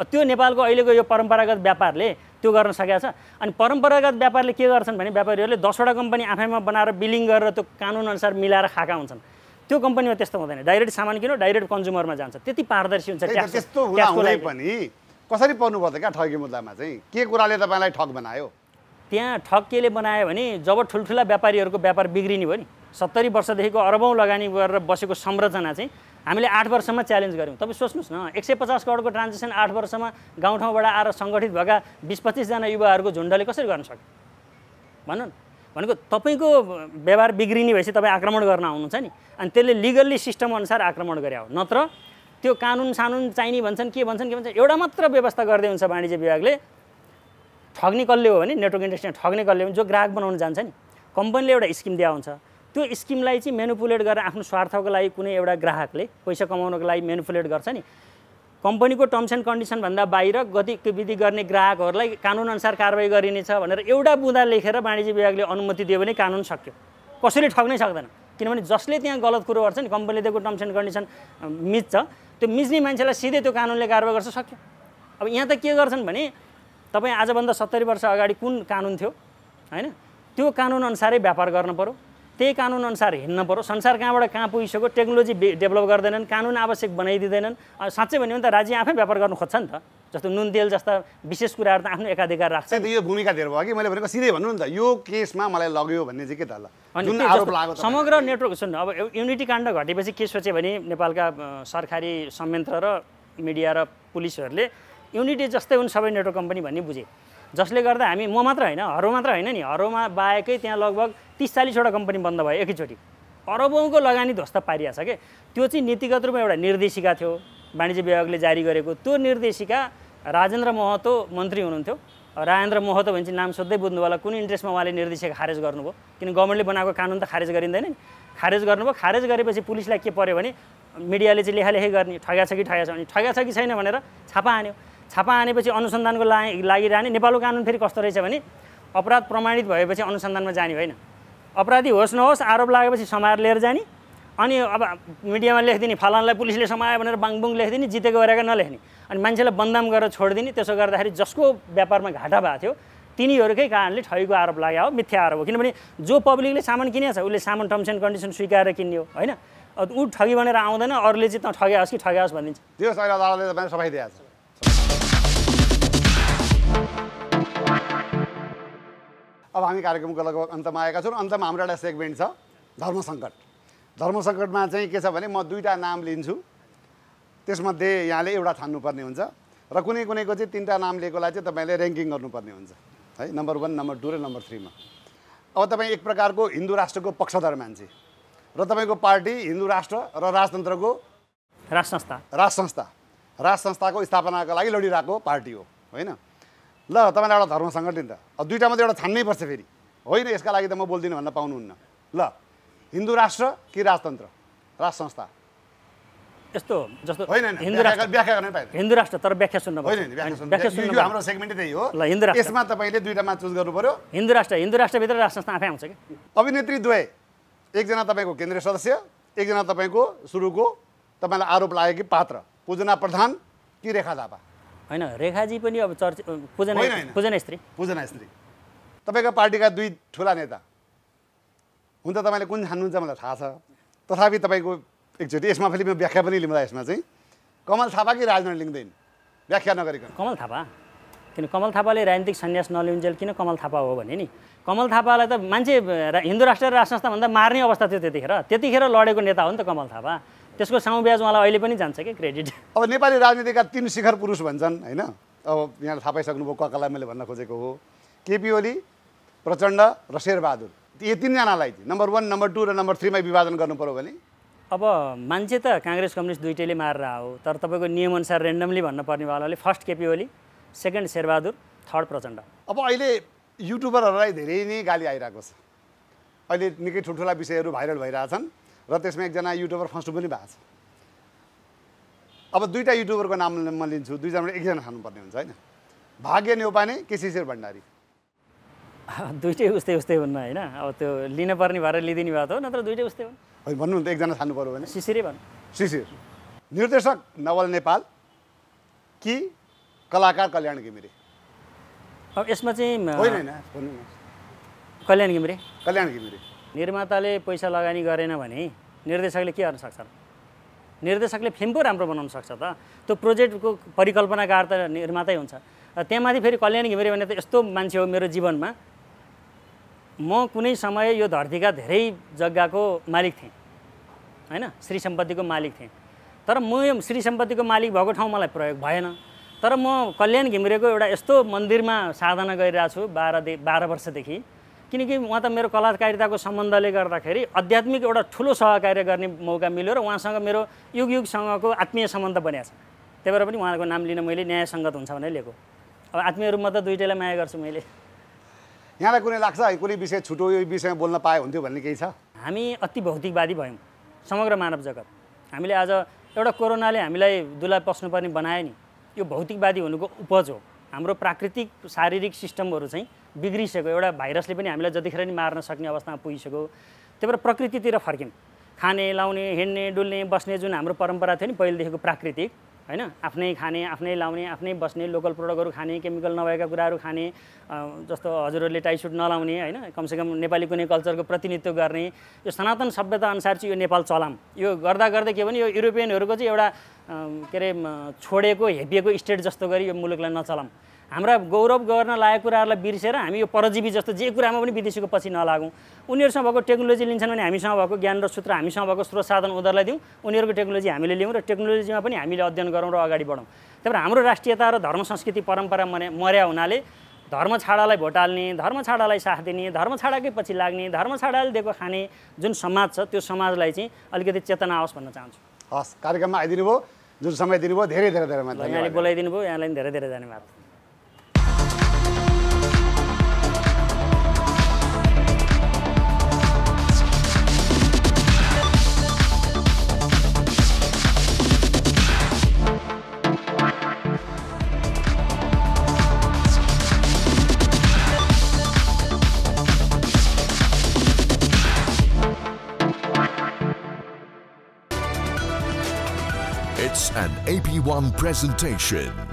त्यो नेपालको अहिलेको यो परम्परागत व्यापारले त्यो गर्न सकेको छ अनि परम्परागत व्यापारले के गर्छन् भने व्यापारीहरूले दसवटा कम्पनी आफैमा बनाएर बिलिङ गरेर त्यो कानुनअनुसार मिलाएर खाएका हुन्छन् त्यो कम्पनीमा त्यस्तो हुँदैन डाइरेक्ट सामान किन्यो डाइरेक्ट कन्ज्युमरमा जान्छ त्यति पारदर्शी हुन्छ त्यस्तो पनि कसरी पर्नु पर्छ क्या ठगी मुद्दामा चाहिँ के कुराले तपाईँलाई ठग बनायो त्यहाँ ठग केले बनायो भने जब ठुल्ठुला व्यापारीहरूको व्यापार बिग्रिने भयो नि सत्तरी वर्षदेखिको अरबौँ लगानी गरेर बसेको संरचना चाहिँ हामीले आठ वर्षमा च्यालेन्ज गऱ्यौँ तपाईँ सोच्नुहोस् न एक सय पचास करोडको ट्रान्जेक्सन आठ वर्षमा गाउँठाउँबाट आएर सङ्गठित भएका बिस पच्चिसजना युवाहरूको झुन्डले कसरी गर्न सक्यो भनौँ भनेको तपाईँको व्यवहार बिग्रिने भएपछि तपाईँ आक्रमण गर्न आउनुहुन्छ नि अनि त्यसले लिगल्ली अनुसार आक्रमण गरे हो नत्र त्यो कानुन सानुन चाहिने भन्छन् के भन्छन् के भन्छ एउटा मात्र व्यवस्था गर्दै हुन्छ वाणिज्य विभागले ठग्ने कसले हो भने नेटवर्क इन्डस्ट्रीमा ठग्ने कसले हो भने जो ग्राहक बनाउन जान्छ नि कम्पनीले एउटा स्किम दिया हुन्छ त्यो स्किमलाई चाहिँ मेनुपुलेट गरेर आफ्नो स्वार्थको लागि कुनै एउटा ग्राहकले पैसा कमाउनको लागि मेनुपुलेट गर्छ नि कम्पनीको टर्म्स एन्ड कन्डिसनभन्दा बाहिर गतिविधि गर्ने ग्राहकहरूलाई कानुनअनुसार कारवाही गरिनेछ भनेर एउटा बुँदा लेखेर वाणिज्य विभागले अनुमति दियो भने कानुन सक्यो कसैले ठग्नै सक्दैन किनभने जसले त्यहाँ गलत कुरो गर्छ नि कम्पनीले दिएको टर्म्स एन्ड कन्डिसन मिच्छ त्यो मिच्ने मान्छेलाई सिधै त्यो कानुनले कारवाही गर्छ सक्यो अब यहाँ त के गर्छन् भने तपाईँ आजभन्दा सत्तरी वर्ष अगाडि कुन कानुन थियो होइन त्यो कानुनअनुसारै व्यापार गर्नु त्यही कानुनअनुसार हिँड्न पऱ्यो संसार कहाँबाट कहाँ पुगिसक्यो टेक्नोलोजी डेभलप गर्दैनन् कानुन आवश्यक बनाइदिँदैनन् साँच्चै भन्यो भने त राज्य आफै व्यापार गर्नु खोज्छ नि त जस्तो नुन तेल जस्ता विशेष कुराहरू त आफ्नो एकाधिकार राख्छ यो भूमिका धेरै भयो कि मैले भनेको सिधै भन्नु नि त यो केसमा मलाई लग्यो भन्ने चाहिँ के त समग्र नेटवर्क सुन्नु अब युनिटी काण्ड घटेपछि के सोच्यो भने नेपालका सरकारी संयन्त्र र मिडिया र पुलिसहरूले युनिटी जस्तै हुन् सबै नेटवर्क कम्पनी भन्ने बुझेँ जसले गर्दा हामी म मात्र होइन हरो मात्र होइन नि हरोमा बाहेकै त्यहाँ लगभग तिस चालिसवटा कम्पनी बन्द भयो एकैचोटि अरबौँको लगानी ध्वस्त पारिरहेको छ कि त्यो चाहिँ नीतिगत रूपमा एउटा निर्देशिका थियो वाणिज्य विभागले जारी गरेको त्यो निर्देशिका राजेन्द्र महतो मन्त्री हुनुहुन्थ्यो राजेन्द्र महतो भने चाहिँ नाम सोध्दै बुझ्नु होला कुन इन्ट्रेस्टमा उहाँले निर्देशिका खारेज गर्नुभयो किन गभर्मेन्टले बनाएको कानुन त खारेज गरिँदैन नि खारेज गर्नुभयो खारेज गरेपछि पुलिसलाई के पऱ्यो भने मिडियाले चाहिँ लेखालेखी गर्ने ठगा छ कि ठगा छ भने ठगा छ कि छैन भनेर छापा हान्यो छापा आनेपछि अनुसन्धानको लागि लागिरहने नेपालको कानुन फेरि कस्तो रहेछ भने अपराध प्रमाणित भएपछि अनुसन्धानमा जाने होइन अपराधी होस् नहोस् आरोप लागेपछि समाएर लिएर जाने अनि अब मिडियामा लेखिदिने फलानलाई पुलिसले समायो भनेर बाङबुङ लेखिदिने जितेको गरेर नलेख्ने अनि मान्छेलाई बन्दाम गरेर छोडिदिने त्यसो गर्दाखेरि जसको व्यापारमा घाटा भएको थियो तिनीहरूकै कारणले ठगीको आरोप लाग्यो हो मिथ्या आरोप हो किनभने जो पब्लिकले सामान किनेको छ उसले सामान टर्म्स एन्ड कन्डिसन स्वीकारेर किन्ने हो होइन ऊ ठगी भनेर आउँदैन अरूले चाहिँ त होस् कि होस् भनिदिन्छ अदालतले सफाइ अब हामी कार्यक्रमको लगभग अन्तमा आएका छौँ अन्तमा हाम्रो एउटा सेगमेन्ट छ धर्म सङ्कट धर्म सङ्कटमा चाहिँ के छ भने म दुईवटा नाम लिन्छु त्यसमध्ये यहाँले एउटा थान्नुपर्ने हुन्छ र कुनै कुनैको चाहिँ तिनवटा नाम लिएकोलाई चाहिँ तपाईँले ऱ्याङ्किङ गर्नुपर्ने हुन्छ है नम्बर वान नम्बर टू र नम्बर थ्रीमा अब तपाईँ एक प्रकारको हिन्दू राष्ट्रको पक्षधर मान्छे र तपाईँको पार्टी हिन्दू राष्ट्र र राजतन्त्रको राज संस्था राज संस्था राज संस्थाको स्थापनाको लागि लडिरहेको पार्टी हो होइन ल तपाईँलाई एउटा धर्म सङ्गठन त अब दुइटा मात्रै एउटा छान्नै पर्छ फेरि होइन यसका लागि त म बोल्दिनँ भन्न पाउनुहुन्न ल हिन्दू राष्ट्र कि राजतन्त्र राज संस्था यस्तो जस्तो होइन हिन्दू राष्ट्र हिन्दू राष्ट्र तर व्याख्या सुन्नु होइन व्याख्या सुन्नु हाम्रो सेगमेन्ट त्यही हो ल हिन्दू राष्ट्र यसमा तपाईँले दुइटामा चुज गर्नु पर्यो हिन्दू राष्ट्र हिन्दू राष्ट्रभित्र राज संस्था आफै आउँछ कि अभिनेत्री द्वय एकजना तपाईँको केन्द्रीय सदस्य एकजना तपाईँको सुरुको तपाईँलाई आरोप लाग्यो कि पात्र पूजना प्रधान कि रेखा थापा होइन रेखाजी पनि अब चर्चित पूजना पूजना स्त्री पूजना स्त्री तपाईँको पार्टीका दुई ठुला नेता हुन त तपाईँले कुन छान्नुहुन्छ मलाई थाहा छ तथापि तपाईँको एकचोटि यसमा फेरि म व्याख्या पनि लिउँला यसमा चाहिँ कमल थापा कि राजनाथ लिङ्दैन व्याख्या नगरिकन कमल थापा किन कमल थापाले राजनीतिक सन्यास नलिउन्जेल किन कमल थापा हो भने नि कमल थापालाई त मान्छे हिन्दू राष्ट्र राज संस्थाभन्दा मार्ने अवस्था थियो त्यतिखेर त्यतिखेर लडेको नेता हो नि त कमल थापा त्यसको साउ ब्याज उहाँलाई अहिले पनि जान्छ कि क्रेडिट अब नेपाली राजनीतिका तिन शिखर पुरुष भन्छन् होइन अब यहाँ थाहा पाइसक्नुभयो ककालाई मैले भन्न खोजेको हो केपी ओली प्रचण्ड र शेरबहादुर यी तिनजनालाई नम्बर वान नम्बर टू र नम्बर थ्रीमा विभाजन गर्नु पऱ्यो भने अब मान्छे त काङ्ग्रेस कम्युनिस्ट दुइटैले मारेर हो तर तपाईँको नियमअनुसार रेन्डमली भन्नुपर्नेवालाले first KP Oli second Sher Bahadur third Prachanda अब अहिले युट्युबरहरूलाई धेरै नै गाली आइरहेको छ अहिले निकै ठुल्ठुला विषयहरू भाइरल भइरहेछन् र त्यसमा एकजना युट्युबर फस्नु पनि भएको छ अब दुईवटा युट्युबरको नाम म लिन्छु दुईजनाबाट एकजना खानुपर्ने हुन्छ होइन भाग्य नेपाने के शिशिर भण्डारी दुइटै उस्तै उस्तै हुन्न होइन अब त्यो लिनुपर्ने भएर लिइदिने त हो नत्र दुइटै उस्तै हुन् होइन भन्नु त एकजना खानु पऱ्यो भने शिशिरै भन्नु शिशिर निर्देशक नवल नेपाल कि कलाकार कल्याण घिमिरे अब यसमा चाहिँ होइन कल्याण घिमिरे कल्याण घिमिरे निर्माताले पैसा लगानी गरेन भने निर्देशकले के गर्न सक्छ निर्देशकले फिल्म पो राम्रो बनाउन सक्छ त त्यो प्रोजेक्टको परिकल्पनाकार त निर्मातै हुन्छ त्यहाँमाथि फेरि कल्याण घिमिरे भने त यस्तो मान्छे हो मेरो जीवनमा म कुनै समय यो धरतीका धेरै जग्गाको मालिक थिएँ होइन श्री सम्पत्तिको मालिक थिएँ तर म यो श्री सम्पत्तिको मालिक भएको ठाउँ मलाई प्रयोग भएन तर म कल्याण घिमिरेको एउटा यस्तो मन्दिरमा साधना गरिरहेको छु बाह्रदेखि बाह्र वर्षदेखि किनकि उहाँ त मेरो कलाकारिताको सम्बन्धले गर्दाखेरि आध्यात्मिक एउटा ठुलो सहकार्य गर्ने मौका मिल्यो र उहाँसँग मेरो युगयुगसँगको आत्मीय सम्बन्ध बनिएको छ त्यही भएर पनि उहाँको नाम लिन मैले न्यायसङ्गत हुन्छ भनेर लिएको अब आत्मीय रूपमा त दुइटैलाई माया गर्छु मैले यहाँलाई कुनै लाग्छ कुनै विषय छुटो यो विषयमा बोल्न पाए हुन्थ्यो भन्ने केही छ हामी अति भौतिकवादी भयौँ समग्र मानव जगत हामीले आज एउटा कोरोनाले हामीलाई दुला पस्नुपर्ने बनायो नि यो भौतिकवादी हुनुको उपज हो हाम्रो प्राकृतिक शारीरिक सिस्टमहरू चाहिँ बिग्रिसक्यो एउटा भाइरसले पनि हामीलाई जतिखेर नि मार्न सक्ने अवस्थामा पुगिसक्यो त्यही भएर प्रकृतितिर फर्क्यौँ खाने लाउने हिँड्ने डुल्ने बस्ने जुन हाम्रो परम्परा थियो नि पहिलेदेखिको प्राकृतिक होइन आफ्नै खाने आफ्नै लाउने आफ्नै बस्ने लोकल प्रडक्टहरू खाने केमिकल नभएका कुराहरू खाने जस्तो हजुरहरूले टाइसुट नलाउने होइन कमसेकम नेपाली कुनै कल्चरको प्रतिनिधित्व गर्ने यो सनातन सभ्यता अनुसार चाहिँ यो नेपाल चलाम यो गर्दा गर्दै के भने यो युरोपियनहरूको चाहिँ एउटा के अरे छोडेको हेपिएको स्टेट जस्तो गरी यो मुलुकलाई नचलाम हाम्रा गौरव गर्न लागेको कुराहरूलाई बिर्सेर हामी यो परजीवी जस्तो जे कुरामा पनि विदेशीको पछि नलागौँ उनीहरूसँग भएको टेक्नोलोजी लिन्छन् भने हामीसँग भएको ज्ञान र सूत्र हामीसँग भएको स्रोत साधन उनीहरूलाई दिउँ उनीहरूको टेक्नोलोजी हामीले लिउँ र टेक्नोलोजीमा पनि हामीले अध्ययन गरौँ र अगाडि बढौँ त्यही भएर हाम्रो राष्ट्रियता र धर्म संस्कृति परम्परा मने मर्या हुनाले धर्म छाडालाई भोट हाल्ने धर्म छाडालाई साथ दिने धर्म छाडाकै पछि लाग्ने धर्म छाडाले दिएको खाने जुन समाज छ त्यो समाजलाई चाहिँ अलिकति चेतना आओस् भन्न चाहन्छु हस् कार्यक्रममा आइदिनु भयो जुन समय दिनुभयो धेरै धेरै धेरै बोलाइदिनु भयो यहाँलाई पनि धेरै धेरै धन्यवाद one presentation.